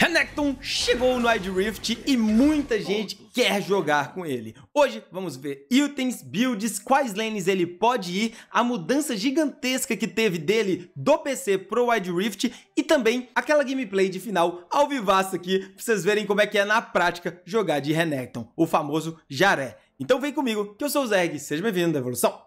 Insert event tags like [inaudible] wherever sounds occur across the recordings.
Renekton chegou no Wide Rift e muita gente quer jogar com ele. Hoje vamos ver itens, builds, quais lanes ele pode ir, a mudança gigantesca que teve dele do PC pro Wide Rift e também aquela gameplay de final ao vivaço aqui, pra vocês verem como é que é na prática jogar de Renekton, o famoso Jaré. Então vem comigo, que eu sou o Zerg, seja bem-vindo à evolução.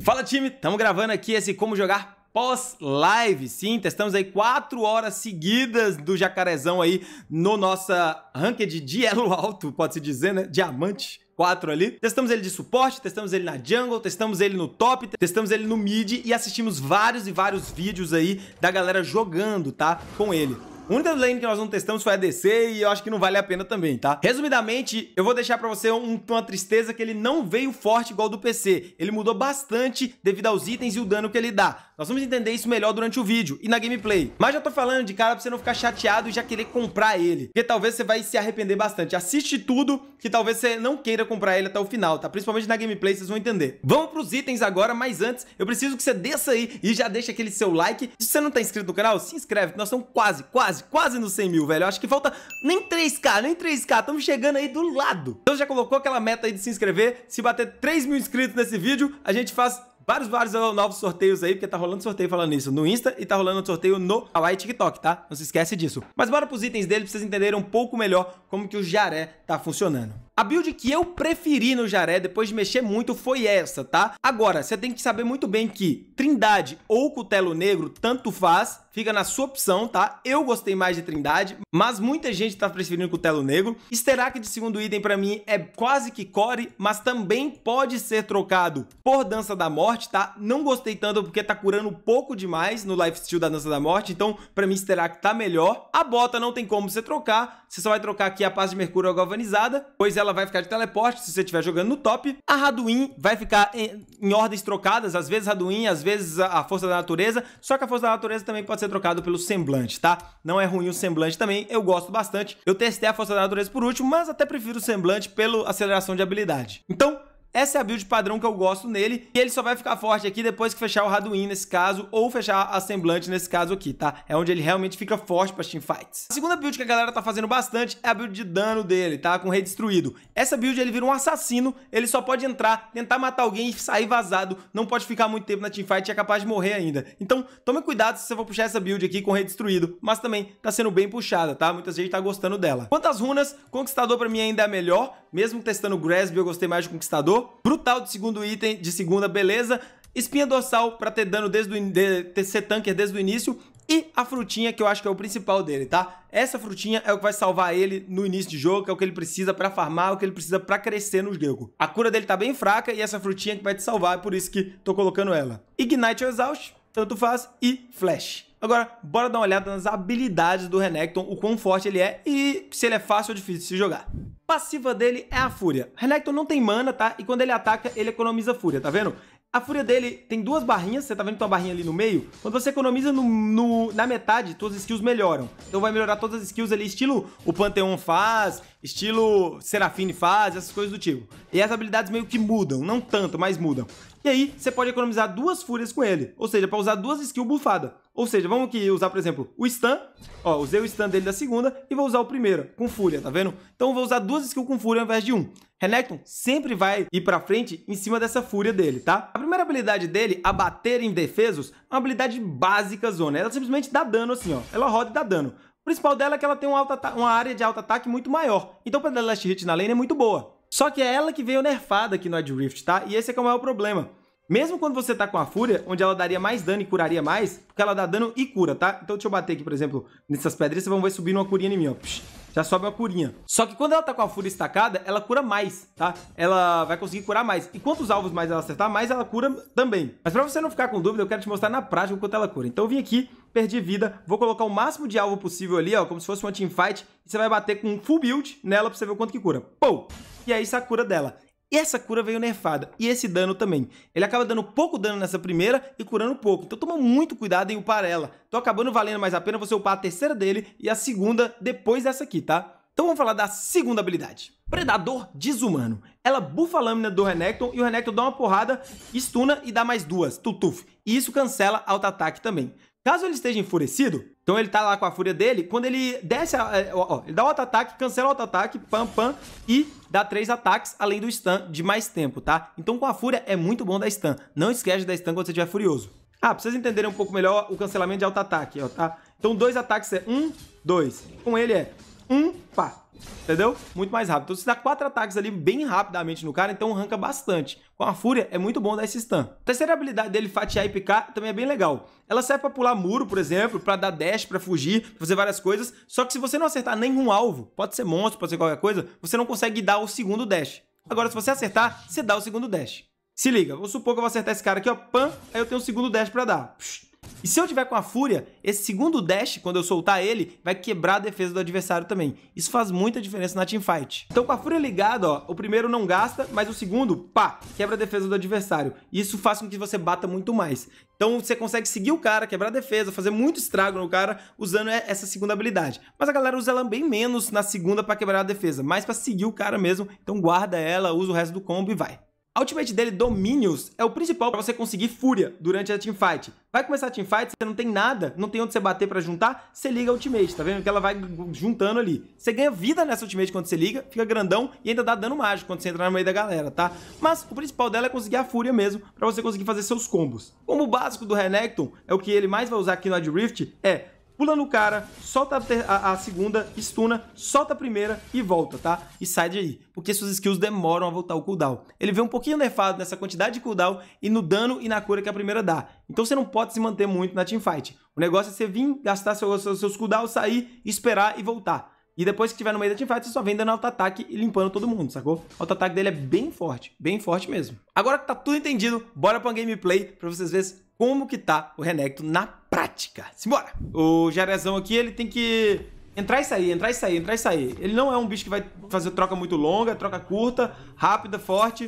Fala time, estamos gravando aqui esse Como Jogar pós-live. Sim, testamos aí quatro horas seguidas do jacarezão aí no nossa ranked de elo [laughs] alto, pode-se dizer, né? Diamante. 4 ali. Testamos ele de suporte, testamos ele na jungle, testamos ele no top, testamos ele no mid e assistimos vários e vários vídeos aí da galera jogando, tá? Com ele. A única lane que nós não testamos foi a DC e eu acho que não vale a pena também, tá? Resumidamente, eu vou deixar pra você um, uma tristeza que ele não veio forte igual do PC. Ele mudou bastante devido aos itens e o dano que ele dá. Nós vamos entender isso melhor durante o vídeo e na gameplay. Mas já tô falando de cara pra você não ficar chateado e já querer comprar ele. Porque talvez você vai se arrepender bastante. Assiste tudo que talvez você não queira comprar ele até o final, tá? Principalmente na gameplay, vocês vão entender. Vamos pros itens agora, mas antes eu preciso que você desça aí e já deixa aquele seu like. Se você não tá inscrito no canal, se inscreve, que nós estamos quase, quase, quase nos 100 mil, velho. Eu acho que falta nem 3k, nem 3k. Estamos chegando aí do lado. Então já colocou aquela meta aí de se inscrever. Se bater 3 mil inscritos nesse vídeo, a gente faz vários, vários novos sorteios aí, porque tá rolando sorteio falando isso no Insta e tá rolando sorteio no Kawaii TikTok, tá? Não se esquece disso. Mas bora pros itens dele pra vocês entenderem um pouco melhor como que o Jaré tá funcionando. A build que eu preferi no Jaré depois de mexer muito foi essa, tá? Agora, você tem que saber muito bem que Trindade ou Cutelo Negro, tanto faz, fica na sua opção, tá? Eu gostei mais de Trindade, mas muita gente tá preferindo Cutelo Negro. Sterak de segundo item para mim é quase que core, mas também pode ser trocado por Dança da Morte, tá? Não gostei tanto porque tá curando pouco demais no lifesteal da Dança da Morte, então para mim Sterak tá melhor. A bota não tem como você trocar, você só vai trocar aqui a paz de Mercúrio galvanizada, pois ela ela vai ficar de teleporte se você estiver jogando no top. A Hadouin vai ficar em, em ordens trocadas, às vezes Hadouin, às vezes a, a Força da Natureza, só que a Força da Natureza também pode ser trocada pelo Semblante, tá? Não é ruim o Semblante também, eu gosto bastante. Eu testei a Força da Natureza por último, mas até prefiro o Semblante pela aceleração de habilidade. Então, essa é a build padrão que eu gosto nele. E ele só vai ficar forte aqui depois que fechar o Hadouin nesse caso, ou fechar a Semblante nesse caso aqui, tá? É onde ele realmente fica forte para teamfights. A segunda build que a galera tá fazendo bastante é a build de dano dele, tá? Com rei destruído. Essa build ele vira um assassino, ele só pode entrar, tentar matar alguém e sair vazado. Não pode ficar muito tempo na teamfight e é capaz de morrer ainda. Então, tome cuidado se você for puxar essa build aqui com rei destruído, mas também tá sendo bem puxada, tá? Muita gente tá gostando dela. Quantas runas, Conquistador pra mim ainda é melhor. Mesmo testando Grasby, eu gostei mais de Conquistador brutal de segundo item, de segunda, beleza. Espinha dorsal pra ter dano desde o de... ter ser tanker desde o início. E a frutinha, que eu acho que é o principal dele, tá? Essa frutinha é o que vai salvar ele no início de jogo, que é o que ele precisa pra farmar, é o que ele precisa pra crescer no jogo. A cura dele tá bem fraca e essa frutinha que vai te salvar, é por isso que tô colocando ela. Ignite ou Exhaust, tanto faz, e Flash. Agora, bora dar uma olhada nas habilidades do Renekton, o quão forte ele é e se ele é fácil ou difícil de se jogar. Passiva dele é a Fúria. Renekton não tem mana, tá? E quando ele ataca, ele economiza Fúria, tá vendo? A fúria dele tem duas barrinhas, você tá vendo tua uma barrinha ali no meio? Quando você economiza no, no, na metade, todas skills melhoram. Então vai melhorar todas as skills ali, estilo o Pantheon faz, estilo Serafine faz, essas coisas do tipo. E as habilidades meio que mudam, não tanto, mas mudam. E aí você pode economizar duas fúrias com ele, ou seja, pra usar duas skills bufadas. Ou seja, vamos aqui usar, por exemplo, o stun. Ó, usei o stun dele da segunda e vou usar o primeiro, com fúria, tá vendo? Então vou usar duas skills com fúria ao invés de um. Renekton sempre vai ir pra frente em cima dessa fúria dele, tá? A primeira habilidade dele, abater defesos é uma habilidade básica zona. Ela simplesmente dá dano assim, ó. Ela roda e dá dano. O principal dela é que ela tem um uma área de alto ataque muito maior. Então pra dar last hit na lane é muito boa. Só que é ela que veio nerfada aqui no Edrift, tá? E esse é que é o maior problema. Mesmo quando você tá com a Fúria, onde ela daria mais dano e curaria mais, porque ela dá dano e cura, tá? Então deixa eu bater aqui, por exemplo, nessas pedrinhas, vocês vão ver subir uma curinha em mim, ó. Psh, já sobe uma curinha. Só que quando ela tá com a Fúria estacada, ela cura mais, tá? Ela vai conseguir curar mais. E quantos alvos mais ela acertar, mais ela cura também. Mas pra você não ficar com dúvida, eu quero te mostrar na prática o quanto ela cura. Então eu vim aqui, perdi vida, vou colocar o máximo de alvo possível ali, ó, como se fosse uma teamfight, e você vai bater com um full build nela pra você ver o quanto que cura. Pou! E aí, essa é cura dela. E essa cura veio nerfada. E esse dano também. Ele acaba dando pouco dano nessa primeira e curando pouco. Então toma muito cuidado em upar ela. Tô acabando valendo mais a pena você upar a terceira dele e a segunda depois dessa aqui, tá? Então vamos falar da segunda habilidade. Predador Desumano. Ela bufa a lâmina do Renekton e o Renekton dá uma porrada, estuna e dá mais duas, tutuf. E isso cancela auto-ataque também. Caso ele esteja enfurecido, então ele tá lá com a fúria dele, quando ele desce, a, é, ó, ó, ele dá o auto-ataque, cancela o auto-ataque, pam, pam, e dá três ataques, além do stun de mais tempo, tá? Então com a fúria é muito bom da stun. Não esquece da stun quando você estiver furioso. Ah, pra vocês entenderem um pouco melhor o cancelamento de auto-ataque, ó, tá? Então dois ataques é um, dois. Com ele é um, pá, Entendeu? Muito mais rápido. Então você dá quatro ataques ali bem rapidamente no cara, então arranca bastante. Com a Fúria é muito bom dar esse stun. Então, a terceira habilidade dele, fatiar e picar, também é bem legal. Ela serve pra pular muro, por exemplo, pra dar dash, pra fugir, pra fazer várias coisas. Só que se você não acertar nenhum alvo, pode ser monstro, pode ser qualquer coisa, você não consegue dar o segundo dash. Agora, se você acertar, você dá o segundo dash. Se liga, vou supor que eu vou acertar esse cara aqui, ó, pam, aí eu tenho o um segundo dash pra dar. Psh, e se eu tiver com a fúria, esse segundo dash, quando eu soltar ele, vai quebrar a defesa do adversário também. Isso faz muita diferença na teamfight. Então com a fúria ligada, ó, o primeiro não gasta, mas o segundo, pá, quebra a defesa do adversário. isso faz com que você bata muito mais. Então você consegue seguir o cara, quebrar a defesa, fazer muito estrago no cara usando essa segunda habilidade. Mas a galera usa ela bem menos na segunda para quebrar a defesa, mais para seguir o cara mesmo. Então guarda ela, usa o resto do combo e vai. A ultimate dele, Dominions, é o principal para você conseguir fúria durante a teamfight. Vai começar a teamfight, você não tem nada, não tem onde você bater para juntar, você liga a ultimate, tá vendo? Que ela vai juntando ali. Você ganha vida nessa ultimate quando você liga, fica grandão e ainda dá dano mágico quando você entra no meio da galera, tá? Mas o principal dela é conseguir a fúria mesmo, para você conseguir fazer seus combos. Como básico do Renekton, é o que ele mais vai usar aqui no Adrift, é pula no cara, solta a, a, segunda, estuna, solta a primeira e volta, tá? E sai daí, porque suas skills demoram a voltar o cooldown. Ele vem um pouquinho nerfado nessa quantidade de cooldown e no dano e na cura que a primeira dá. Então você não pode se manter muito na teamfight. O negócio é você vir, gastar seu, seu, seus cooldowns, sair, esperar e voltar. E depois que tiver no meio da teamfight, você só vem dando auto-ataque e limpando todo mundo, sacou? O auto-ataque dele é bem forte, bem forte mesmo. Agora que tá tudo entendido, bora pra uma gameplay pra vocês verem como que tá o Renekton na prática. Simbora! O Jarezão aqui, ele tem que entrar e sair, entrar e sair, entrar e sair. Ele não é um bicho que vai fazer troca muito longa, troca curta, rápida, forte.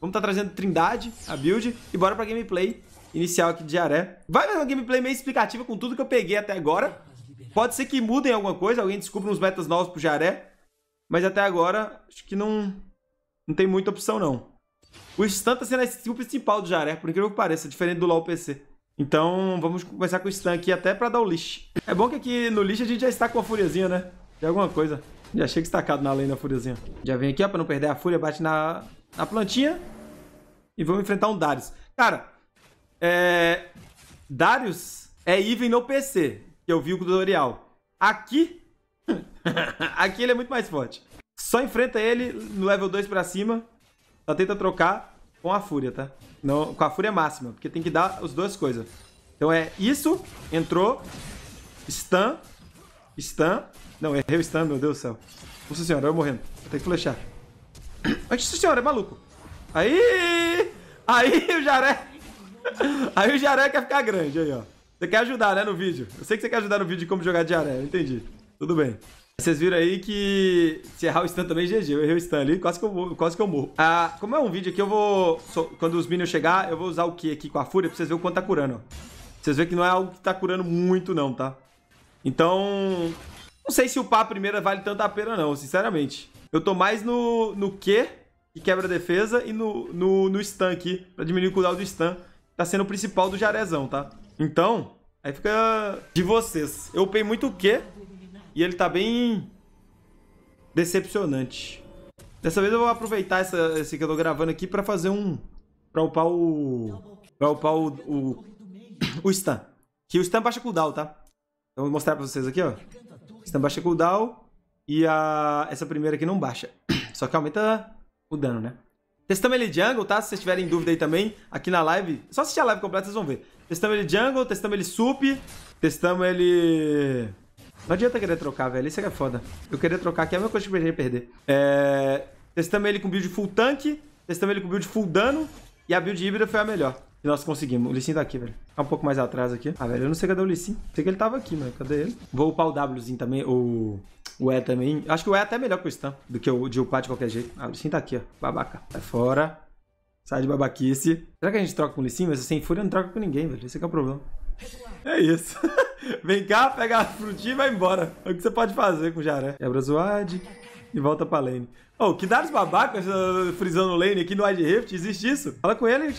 Vamos estar tá trazendo Trindade, a build, e bora pra gameplay inicial aqui de Jaré. Vai fazer uma gameplay meio explicativa com tudo que eu peguei até agora. Pode ser que mudem alguma coisa, alguém descubra uns metas novos pro Jaré. Mas até agora, acho que não, não tem muita opção, não. O Stun tá sendo a skill principal do Jaré, por incrível que pareça, diferente do LoL PC. Então vamos começar com o Stun aqui até pra dar o lixo. É bom que aqui no lixo a gente já está com a furiazinha, né? De é alguma coisa. Já chega estacado na lei da furiazinha. Já vem aqui, ó, pra não perder a fúria, bate na, na plantinha. E vamos enfrentar um Darius. Cara, é... Darius é even no PC, que eu vi o tutorial. Aqui... [laughs] aqui ele é muito mais forte. Só enfrenta ele no level 2 pra cima só tenta trocar com a fúria, tá? Não, com a fúria máxima, porque tem que dar as duas coisas. Então é isso, entrou, stun, stun. Não, errei o stun, meu Deus do céu. Nossa senhora, eu morrendo. Vou ter que flechar. [clears throat] Nossa senhora, é maluco. Aí! Aí [laughs] o Jaré... Aí o Jaré quer ficar grande, aí, ó. Você quer ajudar, né, no vídeo. Eu sei que você quer ajudar no vídeo de como jogar de Jaré, eu entendi. Tudo bem. Vocês viram aí que se errar o stun também, GG. Eu errei o stun ali, quase que eu, vou, quase que eu morro. Ah, como é um vídeo aqui, eu vou... Quando os minions chegar, eu vou usar o Q aqui com a fúria pra vocês verem o quanto tá curando. Vocês verem que não é algo que tá curando muito não, tá? Então... Não sei se upar a primeira vale tanto a pena não, sinceramente. Eu tô mais no, no Q, que quebra a defesa, e no, no, no stun aqui, pra diminuir o cooldown do stun. Tá sendo o principal do Jarezão, tá? Então, aí fica de vocês. Eu upei muito o Q, e ele tá bem decepcionante. Dessa vez eu vou aproveitar essa, esse que eu tô gravando aqui pra fazer um... Pra upar o... Pra upar o... O, o stun. Que o stun baixa cooldown, tá? Então vou mostrar pra vocês aqui, ó. Stun baixa cooldown. E a... Essa primeira aqui não baixa. [clears throat] Só que aumenta o dano, né? Testamos ele jungle, tá? Se vocês tiverem dúvida aí também, aqui na live. Só assistir a live completa, vocês vão ver. Testamos ele jungle, testamos ele sup, testamos ele... Não adianta querer trocar, velho. Isso é que é foda. Eu queria trocar aqui é a mesma coisa que eu perder. É... Testamos ele com build full tanque. Testamos ele com build full dano. E a build híbrida foi a melhor. E nós conseguimos. O Lissin tá aqui, velho. Tá um pouco mais atrás aqui. Ah, velho, eu não sei cadê o Lissin. Sei que ele tava aqui, mano. Cadê ele? Vou upar o Wzinho também, o... O E também. Acho que o E é até melhor que o Stun do que o de upar de qualquer jeito. Ah, o Lissin tá aqui, ó. Babaca. Sai fora. Sai de babaquice. Será que a gente troca com o Lissin? Mas sem fúria não troca com ninguém, velho. Esse é que é o problema. É isso. [laughs] Vem cá, pega a frutinha e vai embora. É o que você pode fazer com o Jaré. Quebra zoade e volta pra lane. Ô, oh, que dados babacas uh, frisando lane aqui no Adrift, Rift? Existe isso? Fala com ele,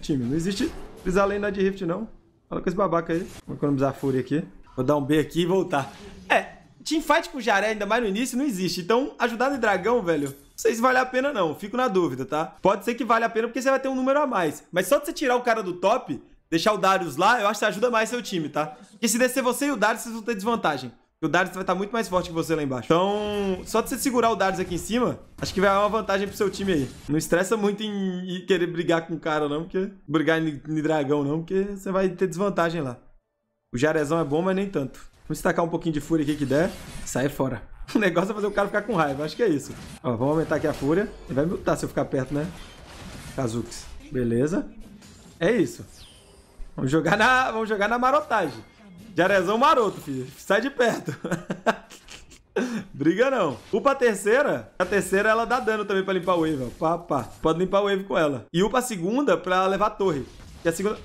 time. Não existe frisar lane no Adrift Rift, não. Fala com esse babaca aí. Vou economizar a fúria aqui. Vou dar um B aqui e voltar. É, teamfight com o Jaré, ainda mais no início, não existe. Então, ajudar no dragão, velho, não sei se vale a pena não, fico na dúvida, tá? Pode ser que vale a pena porque você vai ter um número a mais. Mas só de você tirar o cara do top, Deixar o Darius lá, eu acho que ajuda mais seu time, tá? Porque se descer você e o Darius, vocês vão ter desvantagem. Porque o Darius vai estar muito mais forte que você lá embaixo. Então, só de você segurar o Darius aqui em cima, acho que vai dar uma vantagem pro seu time aí. Não estressa muito em, querer brigar com o cara, não, porque... Brigar em, em dragão, não, porque você vai ter desvantagem lá. O Jarezão é bom, mas nem tanto. Vamos destacar um pouquinho de fúria aqui que der. Sai fora. [laughs] O negócio é fazer o cara ficar com raiva. Acho que é isso. Ó, vamos aumentar aqui a fúria. Ele vai me lutar se eu ficar perto, né? Kazooks. Beleza. É isso. Vamos jogar na, vamos jogar na marotagem. Jarezão maroto, filho. Sai de perto. [laughs] Briga não. Upa a terceira. A terceira ela dá dano também pra limpar o wave, ó. Pá, pá. Pode limpar o wave com ela. E upa a segunda pra levar a torre. E a segunda...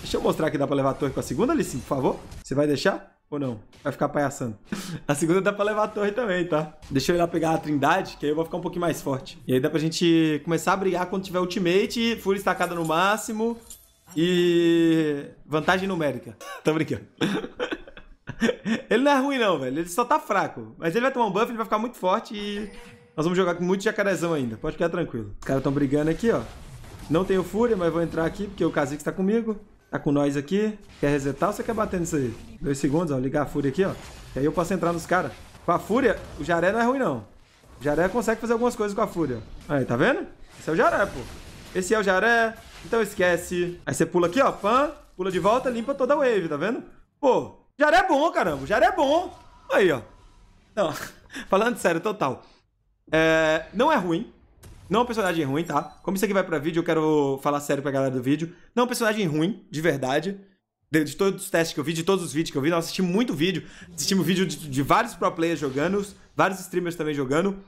Deixa eu mostrar que dá pra levar a torre com a segunda, sim, por favor. Você vai deixar? Ou não? Vai ficar palhaçando. [laughs] A segunda dá pra levar a torre também, tá? Deixa eu ir lá pegar a trindade, que aí eu vou ficar um pouquinho mais forte. E aí dá pra gente começar a brigar quando tiver ultimate, fúria estacada no máximo. E vantagem numérica. [laughs] Tô brincando. [laughs] Ele não é ruim não, velho. Ele só tá fraco. Mas ele vai tomar um buff, ele vai ficar muito forte e... Nós vamos jogar com muito jacarezão ainda. Pode ficar tranquilo. Os caras estão brigando aqui, ó. Não tenho fúria, mas vou entrar aqui porque o Kha'Zix tá comigo. Tá com nós aqui. Quer resetar ou você quer bater nisso aí? Dois segundos, ó. Ligar a fúria aqui, ó. E aí eu posso entrar nos caras. Com a fúria, o Jaré não é ruim, não. O Jaré consegue fazer algumas coisas com a fúria. Aí, tá vendo? Esse é o Jaré, pô. Esse é o Jaré. Então esquece. Aí você pula aqui, ó. Pan, pula de volta, limpa toda a wave, tá vendo? Pô, Jaré é bom, caramba. Jaré é bom. Aí, ó. Não, [laughs] falando sério, total. É, não é ruim. Não é um personagem ruim, tá? Como isso aqui vai pra vídeo, eu quero falar sério pra galera do vídeo. Não é um personagem ruim, de verdade. De, de todos os testes que eu vi, de todos os vídeos que eu vi, nós assistimos muito vídeo. Assistimos vídeo de, de vários pro players jogando, vários streamers também jogando.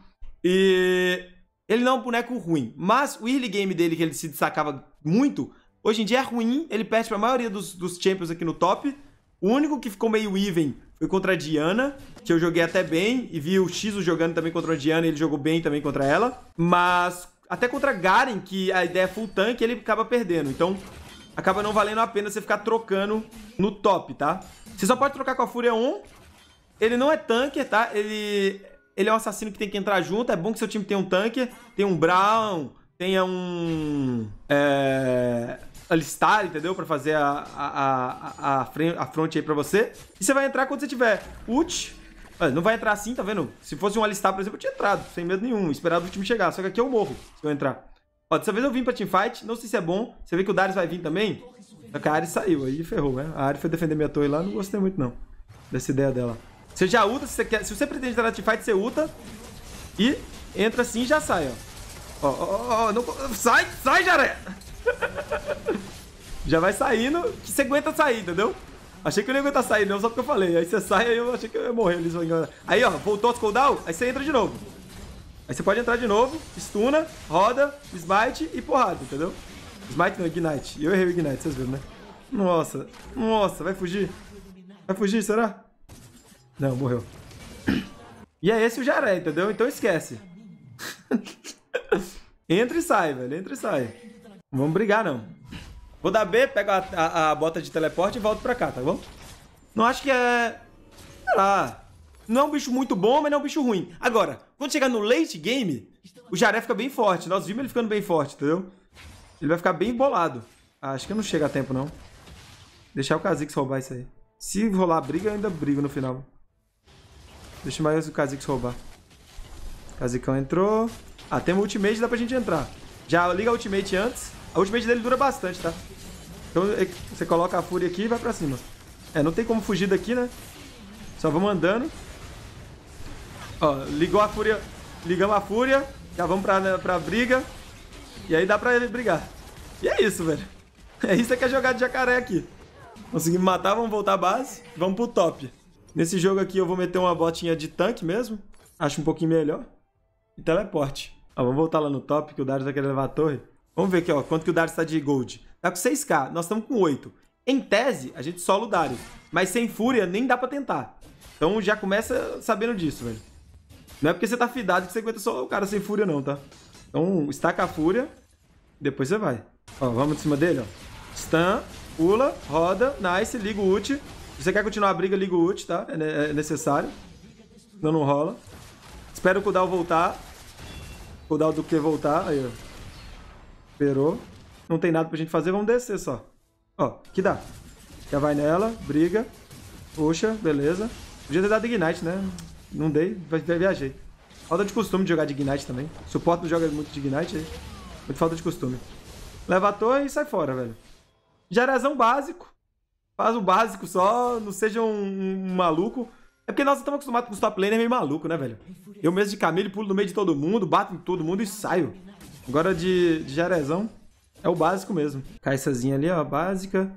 E ele não é um boneco ruim, mas o early game dele, que ele se destacava muito, hoje em dia é ruim, ele perde para a maioria dos, dos champions aqui no top. O único que ficou meio even foi contra a Diana, que eu joguei até bem, e vi o Xizo jogando também contra a Diana, ele jogou bem também contra ela. Mas até contra a Garen, que a ideia é full tank, ele acaba perdendo. Então, acaba não valendo a pena você ficar trocando no top, tá? Você só pode trocar com a Fúria 1. Ele não é tanker, tá? Ele ele é um assassino que tem que entrar junto. É bom que seu time tenha um tanque, tenha um Brown, tenha um. É, alistar, entendeu? Pra fazer a, a, a, a, front aí pra você. E você vai entrar quando você tiver ult. Não vai entrar assim, tá vendo? Se fosse um alistar, por exemplo, eu tinha entrado, sem medo nenhum. Esperado o time chegar. Só que aqui eu morro se eu entrar. Ó, dessa vez eu vim pra teamfight. Não sei se é bom. Você vê que o Darius vai vir também. Só que a Ari saiu, aí ferrou, né? A Ari foi defender minha torre lá, não gostei muito, não. Dessa ideia dela. Você já ulta, se você, quer, se você pretende entrar na teamfight, você ulta. E entra assim e já sai, ó. Ó, ó, ó, não, sai, sai, Jaré! [laughs] já vai saindo, que você aguenta sair, entendeu? Achei que eu não ia aguentar sair, não, só porque eu falei. Aí você sai, aí eu achei que eu ia morrer. Eles vão enganar. Aí, ó, voltou as cooldown, aí você entra de novo. Aí você pode entrar de novo, stuna, roda, smite e porrada, entendeu? Smite não, ignite. Eu errei o ignite, vocês viram, né? Nossa, nossa, vai fugir? Vai fugir, será? Não, morreu. E é esse o Jaré, entendeu? Então esquece. [laughs] entra e sai, velho. Entra e sai. Não vamos brigar, não. Vou dar B, pego a, a, a, bota de teleporte e volto pra cá, tá bom? Não acho que é... Sei lá. Não é um bicho muito bom, mas não é um bicho ruim. Agora, quando chegar no late game, o Jaré fica bem forte. Nós vimos ele ficando bem forte, entendeu? Ele vai ficar bem bolado. Ah, acho que não chega a tempo, não. Deixar o Kha'Zix roubar isso aí. Se rolar briga, eu ainda brigo no final. Deixa mais o Kha'Zix roubar. Kha'Zicão entrou. Ah, temos ultimate, dá pra gente entrar. Já liga a ultimate antes. A ultimate dele dura bastante, tá? Então é, você coloca a fúria aqui e vai pra cima. É, não tem como fugir daqui, né? Só vamos andando. Ó, ligou a fúria. Ligamos a fúria. Já vamos pra, né, pra briga. E aí dá pra ele brigar. E é isso, velho. [laughs] É isso que é jogar de jacaré aqui. Conseguimos matar, vamos voltar à base. Vamos pro top. Nesse jogo aqui eu vou meter uma botinha de tanque mesmo. Acho um pouquinho melhor. E teleporte. Ó, vamos voltar lá no top, que o Darius vai querer levar a torre. Vamos ver aqui, ó, quanto que o Darius tá de gold. Tá com 6k, nós estamos com 8. Em tese, a gente solo o Darius. Mas sem fúria, nem dá pra tentar. Então já começa sabendo disso, velho. Não é porque você tá fidado que você aguenta só o cara sem fúria, não, tá? Então, estaca a fúria, depois você vai. Ó, vamos de cima dele, ó. Stun, pula, roda, nice, liga o ult. Se você quer continuar a briga, liga o ult, tá? É, é necessário. Senão não rola. Espero o cooldown voltar. O cooldown do que voltar. Aí, ó. Esperou. Não tem nada pra gente fazer, vamos descer só. Ó, que dá. Já vai nela, briga. Puxa, beleza. Podia ter dado Ignite, né? Não dei, viajei. Falta de costume de jogar de Ignite também. Suporte não joga muito de Ignite aí. Muito falta de costume. Leva a torre e sai fora, velho. Jarazão básico. Faz o básico só, não seja um, um maluco. É porque nós estamos acostumados com os top laners é meio maluco, né, velho? Eu mesmo de Camille pulo no meio de todo mundo, bato em todo mundo e saio. Agora de, de Jarezão é o básico mesmo. Caixazinha ali, ó, básica.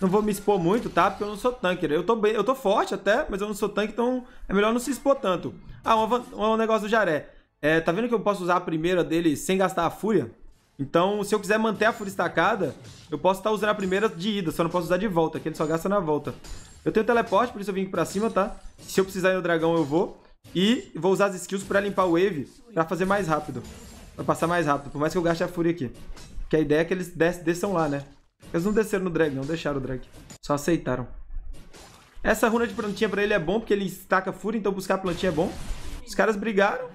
Não vou me expor muito, tá? Porque eu não sou tanker. Eu tô, bem, eu tô forte até, mas eu não sou tanque, então é melhor não se expor tanto. Ah, um, um negócio do Jaré. É, tá vendo que eu posso usar a primeira dele sem gastar a fúria? Então, se eu quiser manter a fúria estacada, eu posso estar tá usando a primeira de ida, só não posso usar de volta, que ele só gasta na volta. Eu tenho teleporte, por isso eu vim aqui pra cima, tá? Se eu precisar ir no dragão, eu vou. E vou usar as skills pra limpar o wave, pra fazer mais rápido. Pra passar mais rápido, por mais que eu gaste a fúria aqui. Que a ideia é que eles des desçam lá, né? Eles não desceram no drag, não deixaram o drag. Só aceitaram. Essa runa de plantinha pra ele é bom, porque ele estaca fúria, então buscar a plantinha é bom. Os caras brigaram,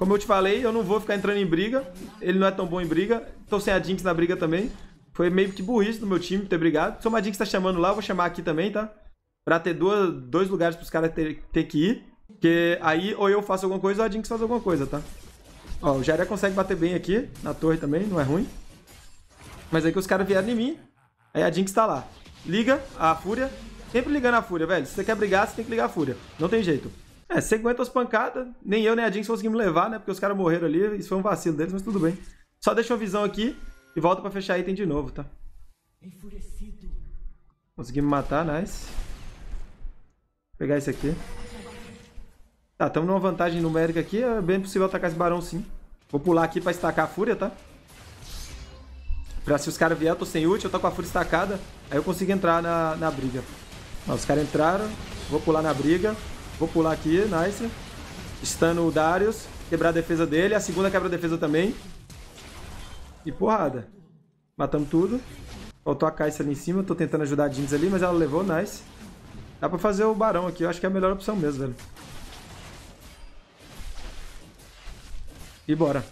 como eu te falei, eu não vou ficar entrando em briga. Ele não é tão bom em briga. Tô sem a Jinx na briga também. Foi meio que burrice do meu time ter brigado. Se o Jinx tá chamando lá, eu vou chamar aqui também, tá? Pra ter duas, dois lugares pros caras ter, ter que ir. Porque aí ou eu faço alguma coisa ou a Jinx faz alguma coisa, tá? Ó, o Jaria consegue bater bem aqui, na torre também, não é ruim. Mas aí é que os caras vieram em mim, aí a Jinx tá lá. Liga a Fúria. Sempre ligando a Fúria, velho. Se você quer brigar, você tem que ligar a Fúria. Não tem jeito. É, você aguenta as pancadas. Nem eu, nem a Jinx conseguimos levar, né? Porque os caras morreram ali. Isso foi um vacilo deles, mas tudo bem. Só deixa uma visão aqui e volta pra fechar item de novo, tá? Enfurecido. Conseguimos matar, nice. Vou pegar esse aqui. Tá, estamos numa vantagem numérica aqui. É bem possível atacar esse barão, sim. Vou pular aqui pra estacar a fúria, tá? Pra se os caras vierem, eu tô sem ult, eu tô com a fúria estacada. Aí eu consigo entrar na, na briga. Ó, os caras entraram. Vou pular na briga. Vou pular aqui, nice. Estando o Darius. Quebrar a defesa dele. A segunda quebra a defesa também. E porrada. Matamos tudo. Faltou a Kai'Sa ali em cima. Tô tentando ajudar a Jinx ali, mas ela levou. Nice. Dá pra fazer o Barão aqui. Eu acho que é a melhor opção mesmo, velho. E bora.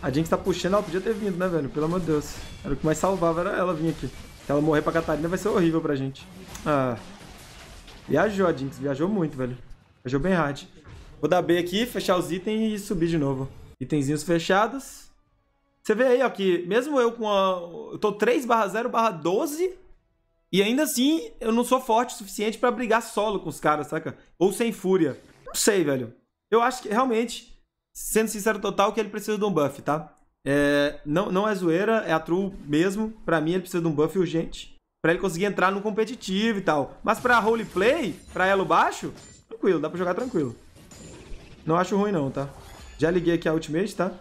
A Jinx tá puxando. Ela podia ter vindo, né, velho? Pelo amor de Deus. Era o que mais salvava era ela vir aqui. Se ela morrer pra Catarina vai ser horrível pra gente. Ah... Viajou, Jinx. Viajou muito, velho. Viajou bem hard. Vou dar B aqui, fechar os itens e subir de novo. Itenzinhos fechados. Você vê aí, ó, que mesmo eu com a... Eu tô 3 barra 0 barra 12... E ainda assim, eu não sou forte o suficiente pra brigar solo com os caras, saca? Ou sem fúria. Não sei, velho. Eu acho que, realmente, sendo sincero total, que ele precisa de um buff, tá? É, não, não é zoeira, é a true mesmo. Pra mim, ele precisa de um buff urgente para ele conseguir entrar no competitivo e tal. Mas pra roleplay, pra elo baixo, tranquilo, dá pra jogar tranquilo. Não acho ruim não, tá? Já liguei aqui a ultimate, tá?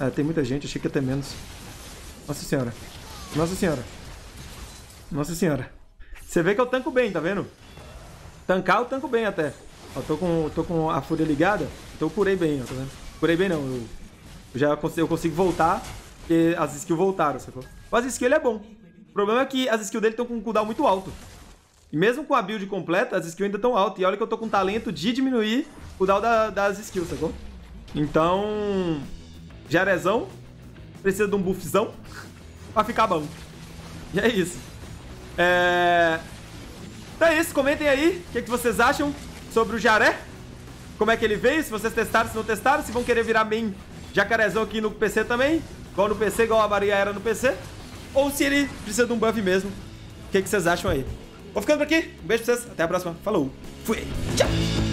Ah, tem muita gente, achei que ia ter menos. Nossa senhora. Nossa senhora. Nossa senhora. Você vê que eu tanco bem, tá vendo? Tancar eu tanco bem até. Ó, tô com, tô com a fúria ligada, então eu curei bem, ó, tá vendo? Curei bem não, eu, eu já consigo, eu consigo voltar, porque as skills voltaram, sacou? Mas skill é bom, o problema é que as skills dele estão com um cooldown muito alto. E mesmo com a build completa, as skills ainda estão altas. E olha que eu tô com talento de diminuir o cooldown da, das skills, sacou? Então... Jarezão. É precisa de um buffzão [laughs] pra ficar bom. E é isso. É... Então é isso, comentem aí o que, é que vocês acham sobre o Jaré. Como é que ele veio, se vocês testaram, se não testaram, se vão querer virar main jacarezão aqui no PC também. Igual no PC, igual a Maria era no PC ou se ele precisa de um buff mesmo. O que, que vocês acham aí? Vou ficando por aqui. Um beijo pra vocês. Até a próxima. Falou. Fui. Tchau.